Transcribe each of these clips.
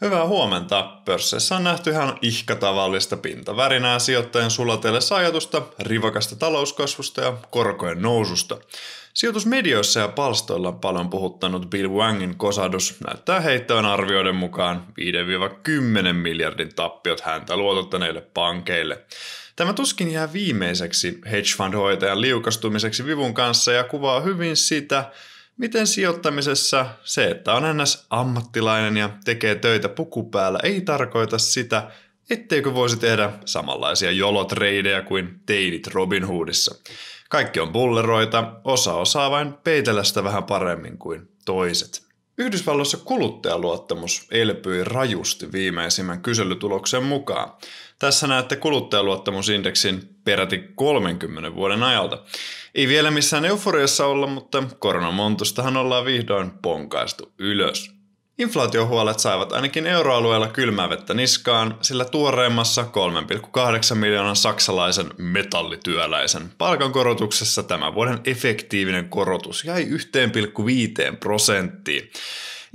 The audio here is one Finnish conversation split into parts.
Hyvää huomenta. Pörssissä on nähty ihan tavallista pintavärinää sijoittajan sulatellessa ajatusta rivakasta talouskasvusta ja korkojen noususta. Sijoitusmedioissa ja palstoilla on paljon puhuttanut Bill Wangin kosadus näyttää heittävän arvioiden mukaan 5-10 miljardin tappiot häntä luotottaneille pankeille. Tämä tuskin jää viimeiseksi hedge fund-hoitajan liukastumiseksi vivun kanssa ja kuvaa hyvin sitä, Miten sijoittamisessa se, että on ns. ammattilainen ja tekee töitä puku päällä, ei tarkoita sitä, etteikö voisi tehdä samanlaisia jolotreidejä kuin teidit Robin Hoodissa. Kaikki on bulleroita, osa osaa vain peitellä sitä vähän paremmin kuin toiset. Yhdysvalloissa kuluttajaluottamus elpyi rajusti viimeisimmän kyselytuloksen mukaan. Tässä näette kuluttajaluottamusindeksin peräti 30 vuoden ajalta. Ei vielä missään euforiassa olla, mutta koronamontustahan ollaan vihdoin ponkaistu ylös. Inflaatiohuolet saivat ainakin euroalueella kylmää vettä niskaan, sillä tuoreimmassa 3,8 miljoonan saksalaisen metallityöläisen palkankorotuksessa tämän vuoden efektiivinen korotus jäi 1,5 prosenttiin.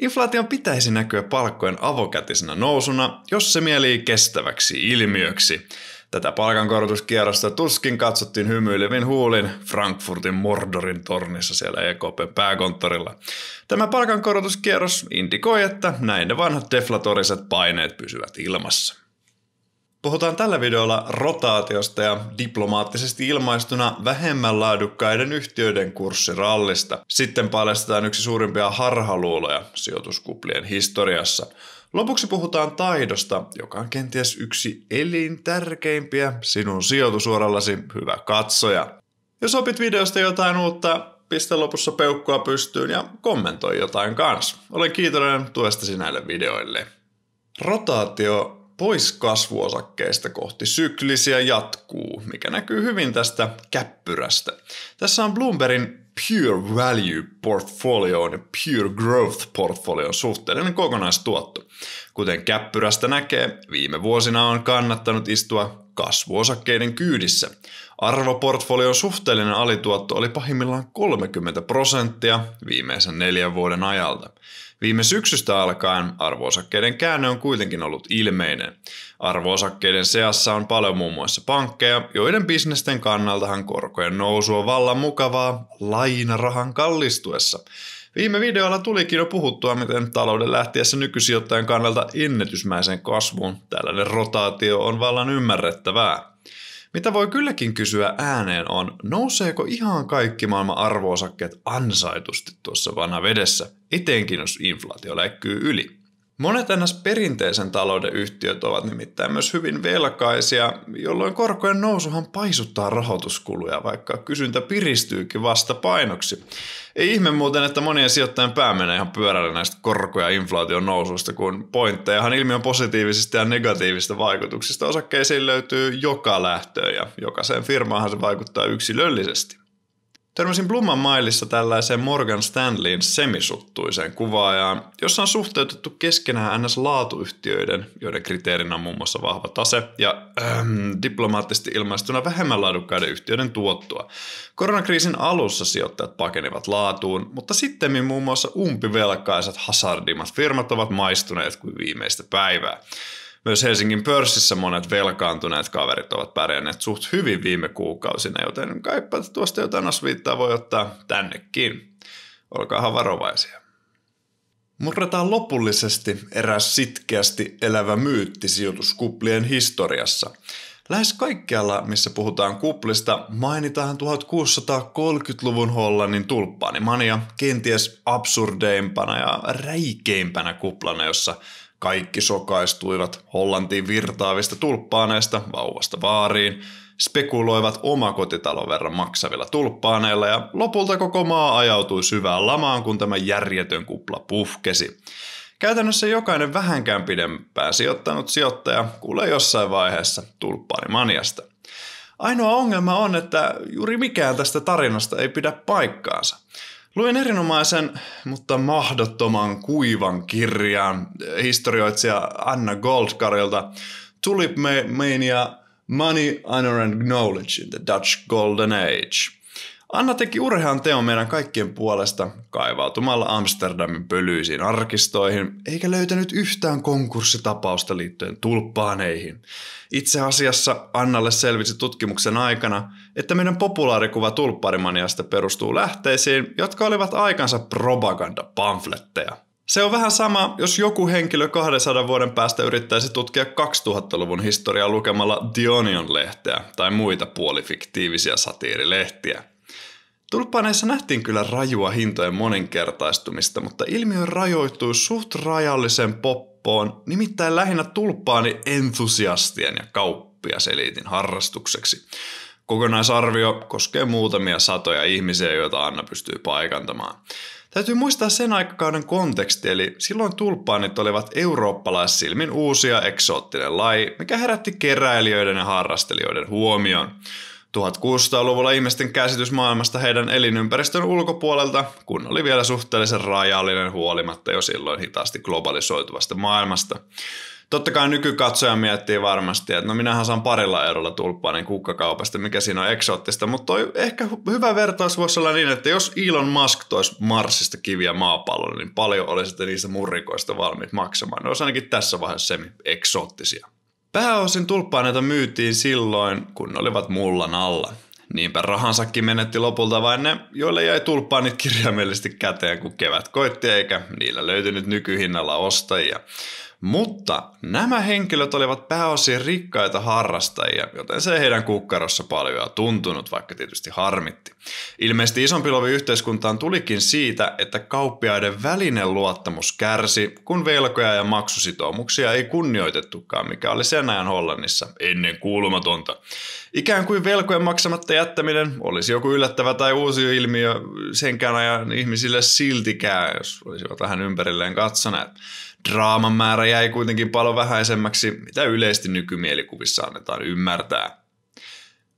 Inflaation pitäisi näkyä palkkojen avokätisenä nousuna, jos se mielii kestäväksi ilmiöksi. Tätä palkankorotuskierrosta tuskin katsottiin hymyilevin huulin Frankfurtin Mordorin tornissa siellä EKPn pääkonttorilla. Tämä palkankorotuskierros indikoi, että näin ne vanhat deflatoriset paineet pysyvät ilmassa. Puhutaan tällä videolla rotaatiosta ja diplomaattisesti ilmaistuna vähemmän laadukkaiden yhtiöiden kurssirallista. Sitten paljastetaan yksi suurimpia harhaluuloja sijoituskuplien historiassa – Lopuksi puhutaan taidosta, joka on kenties yksi elintärkeimpiä sinun sijoitusuorallasi, hyvä katsoja. Jos opit videosta jotain uutta, pistä lopussa peukkua pystyyn ja kommentoi jotain kanssa. Olen kiitollinen tuestasi näille videoille. Rotaatio pois kasvuosakkeista kohti syklisiä jatkuu, mikä näkyy hyvin tästä käppyrästä. Tässä on Bloombergin pure value portfolioon ja pure growth portfolioon suhteellinen kokonaistuotto. Kuten käppyrästä näkee, viime vuosina on kannattanut istua kasvuosakkeiden kyydissä. Arvoportfolion suhteellinen alituotto oli pahimmillaan 30 prosenttia viimeisen neljän vuoden ajalta. Viime syksystä alkaen arvoosakkeiden käänne on kuitenkin ollut ilmeinen. Arvoosakkeiden seassa on paljon muun muassa pankkeja, joiden bisnesten kannaltahan korkojen nousu on vallan mukavaa lainarahan kallistuessa. Viime videolla tulikin jo puhuttua, miten talouden lähtiessä nykysijoittajan kannalta ennätysmäisen kasvuun tällainen rotaatio on vallan ymmärrettävää. Mitä voi kylläkin kysyä ääneen on, nouseeko ihan kaikki maailman arvoosakkeet ansaitusti tuossa vanha vedessä, etenkin jos inflaatio läikkyy yli? Monet ns. perinteisen talouden yhtiöt ovat nimittäin myös hyvin velkaisia, jolloin korkojen nousuhan paisuttaa rahoituskuluja, vaikka kysyntä piristyykin vasta painoksi. Ei ihme muuten, että monien sijoittajien pää menee ihan pyörällä näistä korko- ja inflaation noususta, kun pointtejahan ilmiön positiivisista ja negatiivisista vaikutuksista osakkeisiin löytyy joka lähtöön ja jokaiseen firmaahan se vaikuttaa yksilöllisesti. Törmäsin Blumman mailissa tällaiseen Morgan Stanleyin semisuttuiseen kuvaajaan, jossa on suhteutettu keskenään ns. laatuyhtiöiden, joiden kriteerinä on muun muassa vahva tase ja ähm, diplomaattisesti ilmaistuna vähemmän laadukkaiden yhtiöiden tuottoa. Koronakriisin alussa sijoittajat pakenivat laatuun, mutta sitten muun muassa umpivelkaiset hasardimat firmat ovat maistuneet kuin viimeistä päivää. Myös Helsingin pörssissä monet velkaantuneet kaverit ovat pärjänneet suht hyvin viime kuukausina, joten kaipa tuosta jotain osviittaa voi ottaa tännekin. Olkaahan varovaisia. Murretaan lopullisesti eräs sitkeästi elävä myytti sijoituskuplien historiassa – Lähes kaikkialla, missä puhutaan kuplista, mainitaan 1630-luvun Hollannin tulppaanimania kenties absurdeimpana ja räikeimpänä kuplana, jossa kaikki sokaistuivat Hollantiin virtaavista tulppaaneista vauvasta vaariin, spekuloivat omakotitalon verran maksavilla tulppaaneilla ja lopulta koko maa ajautui syvään lamaan, kun tämä järjetön kupla puhkesi. Käytännössä jokainen vähänkään pidempään sijoittanut sijoittaja kuulee jossain vaiheessa tulppaanimaniasta. Ainoa ongelma on, että juuri mikään tästä tarinasta ei pidä paikkaansa. Luin erinomaisen, mutta mahdottoman kuivan kirjan historioitsija Anna Goldkarilta Tulip Mania Money, Honor and Knowledge in the Dutch Golden Age – Anna teki urhean teon meidän kaikkien puolesta kaivautumalla Amsterdamin pölyisiin arkistoihin, eikä löytänyt yhtään konkurssitapausta liittyen tulppaaneihin. Itse asiassa Annalle selvisi tutkimuksen aikana, että meidän populaarikuva tulpparimaniasta perustuu lähteisiin, jotka olivat aikansa propagandapamfletteja. Se on vähän sama, jos joku henkilö 200 vuoden päästä yrittäisi tutkia 2000-luvun historiaa lukemalla Dionion-lehteä tai muita puolifiktiivisiä satiirilehtiä. Tulppaaneissa nähtiin kyllä rajua hintojen moninkertaistumista, mutta ilmiö rajoittui suht rajallisen poppoon, nimittäin lähinnä tulppaani entusiastien ja kauppiaseliitin harrastukseksi. Kokonaisarvio koskee muutamia satoja ihmisiä, joita Anna pystyy paikantamaan. Täytyy muistaa sen aikakauden konteksti, eli silloin tulppaanit olivat eurooppalaissilmin uusia eksoottinen laji, mikä herätti keräilijöiden ja harrastelijoiden huomioon. 1600-luvulla ihmisten käsitys maailmasta heidän elinympäristön ulkopuolelta, kun oli vielä suhteellisen rajallinen huolimatta jo silloin hitaasti globalisoituvasta maailmasta. Totta kai nykykatsoja miettii varmasti, että no minähän saan parilla eurolla niin kukkakaupasta, mikä siinä on eksoottista, mutta toi ehkä hyvä vertaus voisi olla niin, että jos Elon Musk toisi Marsista kiviä maapallolle, niin paljon olisitte niistä murrikoista valmiit maksamaan. Ne olisi ainakin tässä vaiheessa semi-eksoottisia. Pääosin tulppaaneita myytiin silloin, kun ne olivat mullan alla. Niinpä rahansakin menetti lopulta vain ne, joille jäi tulppaanit kirjaimellisesti käteen, kun kevät koitti eikä niillä löytynyt nykyhinnalla ostajia. Mutta nämä henkilöt olivat pääosin rikkaita harrastajia, joten se heidän kukkarossa paljon tuntunut, vaikka tietysti harmitti. Ilmeisesti isompi lovi yhteiskuntaan tulikin siitä, että kauppiaiden välinen luottamus kärsi, kun velkoja ja maksusitoumuksia ei kunnioitettukaan, mikä oli sen ajan Hollannissa ennen kuulumatonta. Ikään kuin velkojen maksamatta jättäminen olisi joku yllättävä tai uusi ilmiö senkään ajan ihmisille siltikään, jos olisivat vähän ympärilleen katsoneet draaman määrä jäi kuitenkin paljon vähäisemmäksi, mitä yleisesti nykymielikuvissa annetaan ymmärtää.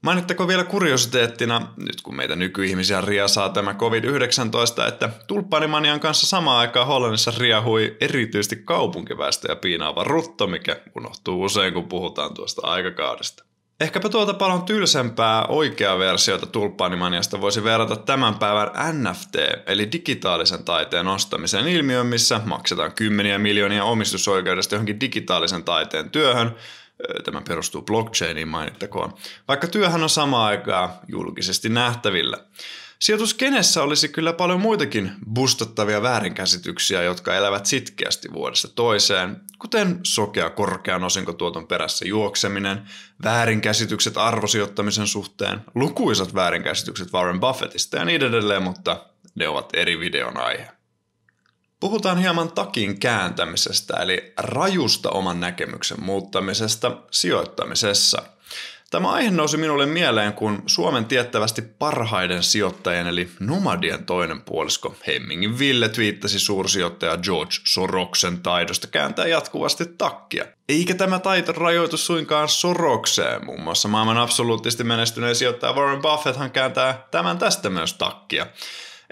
Mainittako vielä kuriositeettina, nyt kun meitä nykyihmisiä riasaa tämä COVID-19, että tulppanimanian kanssa samaan aikaan Hollannissa riahui erityisesti kaupunkiväestöä piinaava rutto, mikä unohtuu usein, kun puhutaan tuosta aikakaudesta. Ehkäpä tuolta paljon tylsempää oikeaa versiota tulppaanimaniasta voisi verrata tämän päivän NFT, eli digitaalisen taiteen ostamisen ilmiön, missä maksetaan kymmeniä miljoonia omistusoikeudesta johonkin digitaalisen taiteen työhön, tämä perustuu blockchainiin mainittakoon, vaikka työhän on samaan aikaan julkisesti nähtävillä. Sijoituskenessä olisi kyllä paljon muitakin bustattavia väärinkäsityksiä, jotka elävät sitkeästi vuodesta toiseen, kuten sokea korkean osinkotuoton perässä juokseminen, väärinkäsitykset arvosijoittamisen suhteen, lukuisat väärinkäsitykset Warren Buffettista ja niin edelleen, mutta ne ovat eri videon aihe. Puhutaan hieman takin kääntämisestä, eli rajusta oman näkemyksen muuttamisesta sijoittamisessa. Tämä aihe nousi minulle mieleen, kun Suomen tiettävästi parhaiden sijoittajien eli Nomadien toinen puolisko Hemmingin Ville twiittasi suursijoittaja George Soroksen taidosta kääntää jatkuvasti takkia. Eikä tämä taito rajoitu suinkaan Sorokseen. Muun muassa maailman absoluuttisesti menestyneen sijoittaja Warren Buffett hän kääntää tämän tästä myös takkia.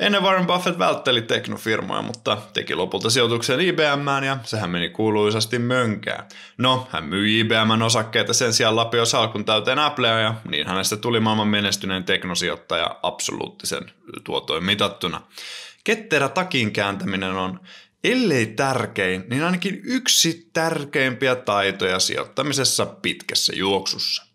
Ennen Warren Buffett vältteli teknofirmoja, mutta teki lopulta sijoituksen IBMään ja sehän meni kuuluisasti mönkään. No, hän myi IBMn osakkeita sen sijaan lapio salkun täyteen Applea ja niin hänestä tuli maailman menestyneen teknosijoittaja absoluuttisen tuotoin mitattuna. Ketterä takin kääntäminen on ellei tärkein, niin ainakin yksi tärkeimpiä taitoja sijoittamisessa pitkässä juoksussa.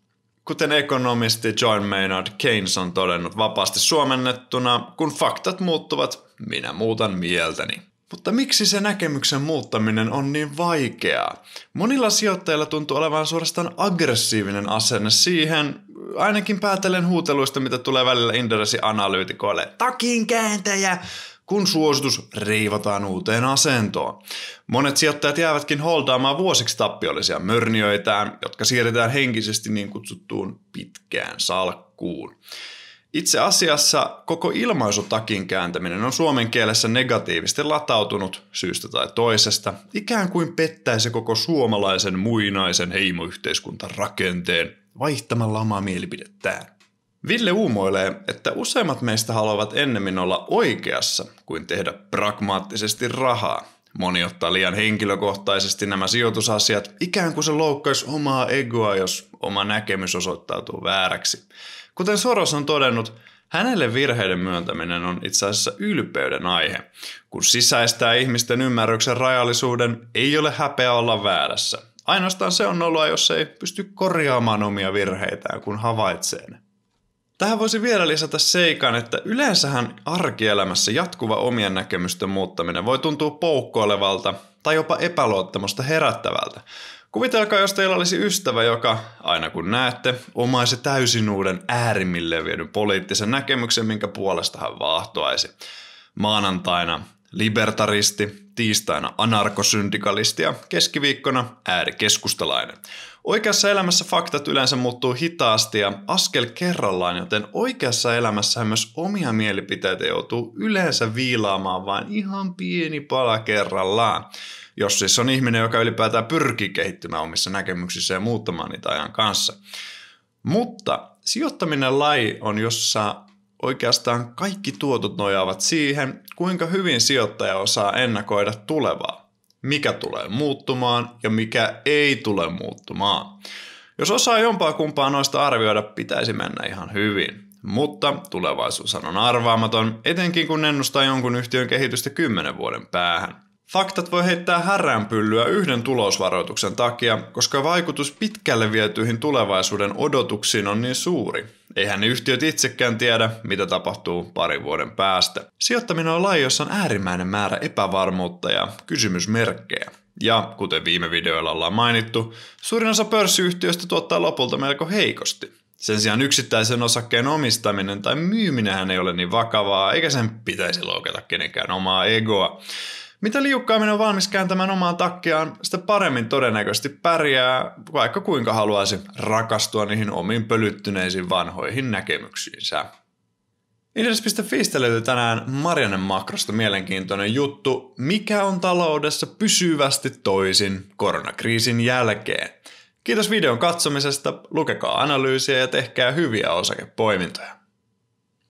Kuten ekonomisti John Maynard Keynes on todennut vapaasti suomennettuna, kun faktat muuttuvat, minä muutan mieltäni. Mutta miksi se näkemyksen muuttaminen on niin vaikeaa? Monilla sijoittajilla tuntuu olevan suorastaan aggressiivinen asenne siihen, ainakin päätellen huuteluista, mitä tulee välillä indoresi analyytikoille. Takin kääntäjä! kun suositus reivataan uuteen asentoon. Monet sijoittajat jäävätkin holdaamaan vuosiksi tappiollisia mörniöitään, jotka siirretään henkisesti niin kutsuttuun pitkään salkkuun. Itse asiassa koko ilmaisutakin kääntäminen on suomen kielessä negatiivisesti latautunut syystä tai toisesta, ikään kuin pettäisi koko suomalaisen muinaisen heimoyhteiskuntarakenteen vaihtamalla omaa mielipidettään. Ville uumoilee, että useimmat meistä haluavat ennemmin olla oikeassa kuin tehdä pragmaattisesti rahaa. Moni ottaa liian henkilökohtaisesti nämä sijoitusasiat, ikään kuin se loukkaisi omaa egoa, jos oma näkemys osoittautuu vääräksi. Kuten Soros on todennut, hänelle virheiden myöntäminen on itse asiassa ylpeyden aihe. Kun sisäistää ihmisten ymmärryksen rajallisuuden, ei ole häpeä olla väärässä. Ainoastaan se on noloa, jos ei pysty korjaamaan omia virheitään, kun havaitsee ne. Tähän voisi vielä lisätä seikan, että yleensähän arkielämässä jatkuva omien näkemysten muuttaminen voi tuntua poukkoilevalta tai jopa epäluottamusta herättävältä. Kuvitelkaa, jos teillä olisi ystävä, joka, aina kun näette, omaisi täysin uuden äärimmilleen viedyn poliittisen näkemyksen, minkä puolesta hän vaahtoaisi. Maanantaina libertaristi, tiistaina anarkosyndikalisti ja keskiviikkona äärikeskustalainen. Oikeassa elämässä faktat yleensä muuttuu hitaasti ja askel kerrallaan, joten oikeassa elämässä myös omia mielipiteitä joutuu yleensä viilaamaan vain ihan pieni pala kerrallaan. Jos siis on ihminen, joka ylipäätään pyrkii kehittymään omissa näkemyksissä ja muuttamaan niitä ajan kanssa. Mutta sijoittaminen laji on jossa Oikeastaan kaikki tuotot nojaavat siihen, kuinka hyvin sijoittaja osaa ennakoida tulevaa, mikä tulee muuttumaan ja mikä ei tule muuttumaan. Jos osaa jompaa kumpaa noista arvioida, pitäisi mennä ihan hyvin. Mutta tulevaisuus on arvaamaton, etenkin kun ennustaa jonkun yhtiön kehitystä 10 vuoden päähän. Faktat voi heittää häränpyllyä yhden tulosvaroituksen takia, koska vaikutus pitkälle vietyihin tulevaisuuden odotuksiin on niin suuri. Eihän ne yhtiöt itsekään tiedä, mitä tapahtuu parin vuoden päästä. Sijoittaminen on laji, jossa on äärimmäinen määrä epävarmuutta ja kysymysmerkkejä. Ja kuten viime videoilla ollaan mainittu, suurin osa pörssiyhtiöistä tuottaa lopulta melko heikosti. Sen sijaan yksittäisen osakkeen omistaminen tai myyminenhän ei ole niin vakavaa, eikä sen pitäisi loukata kenenkään omaa egoa. Mitä liukkaammin on valmis kääntämään omaa takkiaan, sitä paremmin todennäköisesti pärjää, vaikka kuinka haluaisi rakastua niihin omiin pölyttyneisiin vanhoihin näkemyksiinsä. Inderes.fiistä löytyy tänään Marianne Makrosta mielenkiintoinen juttu, mikä on taloudessa pysyvästi toisin koronakriisin jälkeen. Kiitos videon katsomisesta, lukekaa analyysiä ja tehkää hyviä osakepoimintoja.